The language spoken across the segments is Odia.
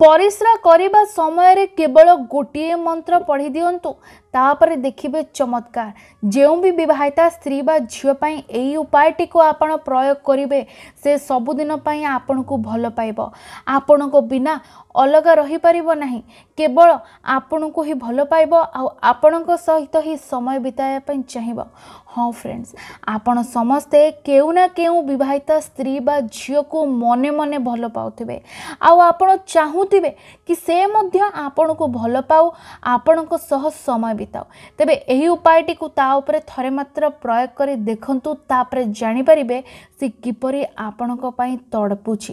ପରିସ୍ରା କରିବା ସମୟରେ କେବଳ ଗୋଟିଏ ମନ୍ତ୍ର ପଢ଼ି ଦିଅନ୍ତୁ ତାପରେ ଦେଖିବେ ଚମତ୍କାର ଯେଉଁ ବି ବିବାହିତା ସ୍ତ୍ରୀ ବା ଝିଅ ପାଇଁ ଏଇ ଉପାୟଟିକୁ ଆପଣ ପ୍ରୟୋଗ କରିବେ ସେ ସବୁଦିନ ପାଇଁ ଆପଣଙ୍କୁ ଭଲ ପାଇବ ଆପଣଙ୍କ ବିନା ଅଲଗା ରହିପାରିବ ନାହିଁ କେବଳ ଆପଣଙ୍କୁ ହିଁ ଭଲ ପାଇବ ଆଉ ଆପଣଙ୍କ ସହିତ ହିଁ ସମୟ ବିତାଇବା ପାଇଁ ଚାହିଁବ ହଁ ଫ୍ରେଣ୍ଡସ୍ ଆପଣ ସମସ୍ତେ କେଉଁ ନା କେଉଁ ବିବାହିତ ସ୍ତ୍ରୀ ବା ଝିଅକୁ ମନେ ମନେ ଭଲ ପାଉଥିବେ ଆଉ ଆପଣ ଚାହୁଁଥିବେ କି ସେ ମଧ୍ୟ ଆପଣଙ୍କୁ ଭଲ ପାଉ ଆପଣଙ୍କ ସହ ସମୟ ବିତାଉ ତେବେ ଏହି ଉପାୟଟିକୁ ତା ଉପରେ ଥରେ ମାତ୍ର ପ୍ରୟୋଗ କରି ଦେଖନ୍ତୁ ତାପରେ ଜାଣିପାରିବେ ସେ କିପରି ଆପଣଙ୍କ ପାଇଁ ତଡ଼ପୁଛି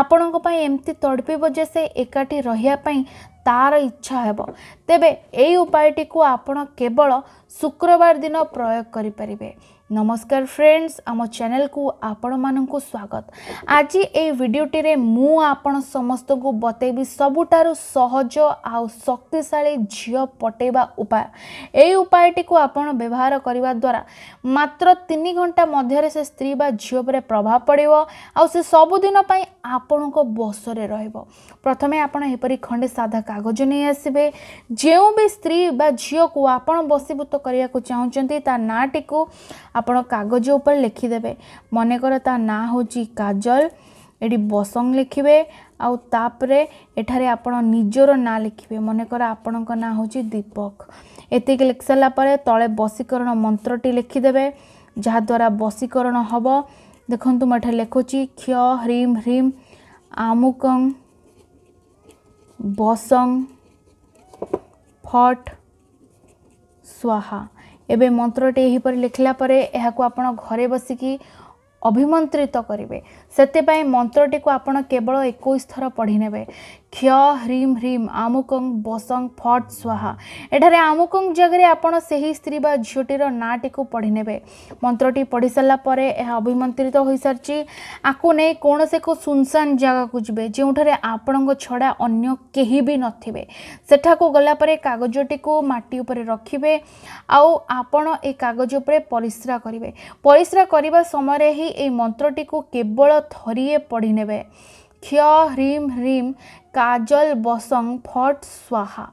ଆପଣଙ୍କ ପାଇଁ ଏମିତି ତଡ଼ପିବ ଯେ ସେ ଏକାଠି ରହିବା ପାଇଁ ତାର ଇଚ୍ଛା ହେବ ତେବେ ଏଇ ଉପାୟଟିକୁ ଆପଣ କେବଳ ଶୁକ୍ରବାର ଦିନ ପ୍ରୟୋଗ କରିପାରିବେ ନମସ୍କାର ଫ୍ରେଣ୍ଡସ୍ ଆମ ଚ୍ୟାନେଲକୁ ଆପଣମାନଙ୍କୁ ସ୍ୱାଗତ ଆଜି ଏଇ ଭିଡ଼ିଓଟିରେ ମୁଁ ଆପଣ ସମସ୍ତଙ୍କୁ ବତେଇବି ସବୁଠାରୁ ସହଜ ଆଉ ଶକ୍ତିଶାଳୀ ଝିଅ ପଟେଇବା ଉପାୟ ଏହି ଉପାୟଟିକୁ ଆପଣ ବ୍ୟବହାର କରିବା ଦ୍ୱାରା ମାତ୍ର ତିନି ଘଣ୍ଟା ମଧ୍ୟରେ ସେ ସ୍ତ୍ରୀ ବା ଝିଅ ଉପରେ ପ୍ରଭାବ ପଡ଼ିବ ଆଉ ସେ ସବୁଦିନ ପାଇଁ ଆପଣଙ୍କ ବସରେ ରହିବ ପ୍ରଥମେ ଆପଣ ଏପରି ଖଣ୍ଡେ ସାଧା କାଗଜ ନେଇ ଆସିବେ ଯେଉଁ ବି ସ୍ତ୍ରୀ ବା ଝିଅକୁ ଆପଣ ବସିଭୂତ କରିବାକୁ ଚାହୁଁଛନ୍ତି ତା ନାଁଟିକୁ ଆପଣ କାଗଜ ଉପରେ ଲେଖିଦେବେ ମନେକର ତା ନାଁ ହେଉଛି କାଜଲ ଏଠି ବସଙ୍ଗ ଲେଖିବେ ଆଉ ତାପରେ ଏଠାରେ ଆପଣ ନିଜର ନାଁ ଲେଖିବେ ମନେକର ଆପଣଙ୍କ ନାଁ ହେଉଛି ଦୀପକ ଏତିକି ଲେଖିସାରିଲା ପରେ ତଳେ ବଶୀକରଣ ମନ୍ତ୍ରଟି ଲେଖିଦେବେ ଯାହାଦ୍ୱାରା ବଶୀକରଣ ହେବ ଦେଖନ୍ତୁ ମୁଁ ଏଠାରେ ଲେଖୁଛି କ୍ଷ ହ୍ରିମ୍ ହ୍ରିମ୍ আমুকং ବସଙ୍ଗ ফট স্বাহা ଏବେ ମନ୍ତ୍ରଟି ଏହିପରି ଲେଖିଲା ପରେ ଏହାକୁ ଆପଣ ଘରେ ବସିକି ଅଭିମନ୍ତ୍ରିତ କରିବେ ସେଥିପାଇଁ ମନ୍ତ୍ରଟିକୁ ଆପଣ କେବଳ ଏକୋଇଶ ଥର ପଢ଼ିନେବେ କ୍ଷ ହ୍ରିମ୍ ହ୍ରିମ୍ ଆମୁକଂ ବସଂ ଫଟ୍ ସ୍ୱାହା ଏଠାରେ ଆମୁକଂ ଜାଗାରେ ଆପଣ ସେହି ସ୍ତ୍ରୀ ବା ଝିଅଟିର ନାଁଟିକୁ ପଢ଼ି ନେବେ ମନ୍ତ୍ରଟି ପଢ଼ି ସାରିଲା ପରେ ଏହା ଅଭିମନ୍ତ୍ରିତ ହୋଇସାରିଛି ଆକୁ ନେଇ କୌଣସି ଏକ ସୁନସାନ ଜାଗାକୁ ଯିବେ ଯେଉଁଠାରେ ଆପଣଙ୍କ ଛଡ଼ା ଅନ୍ୟ କେହି ବି ନଥିବେ ସେଠାକୁ ଗଲାପରେ କାଗଜଟିକୁ ମାଟି ଉପରେ ରଖିବେ ଆଉ ଆପଣ ଏ କାଗଜ ଉପରେ ପରିସ୍ରା କରିବେ ପରିସ୍ରା କରିବା ସମୟରେ ହିଁ ଏଇ ମନ୍ତ୍ରଟିକୁ କେବଳ ଥରିଏ ପଢ଼ି ନେବେ କ୍ଷ ହ୍ରିମ୍ ହ୍ରିମ୍ କାଜଲ ବସଙ୍ଗ ଫଟ୍ ସ୍ୱାହା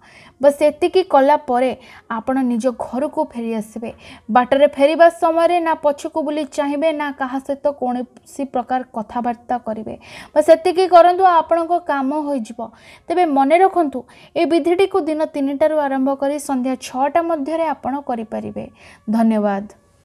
ବାସ୍ ଏତିକି କଲା ପରେ ଆପଣ ନିଜ ଘରକୁ ଫେରି ଆସିବେ ବାଟରେ ଫେରିବା ସମୟରେ ନା ପଛକୁ ବୁଲି ଚାହିଁବେ ନା କାହା ସହିତ କୌଣସି ପ୍ରକାର କଥାବାର୍ତ୍ତା କରିବେ ବାସ୍ ଏତିକି କରନ୍ତୁ ଆପଣଙ୍କ କାମ ହୋଇଯିବ ତେବେ ମନେ ରଖନ୍ତୁ ଏ ବିଧିଟିକୁ ଦିନ ତିନିଟାରୁ ଆରମ୍ଭ କରି ସନ୍ଧ୍ୟା ଛଅଟା ମଧ୍ୟରେ ଆପଣ କରିପାରିବେ ଧନ୍ୟବାଦ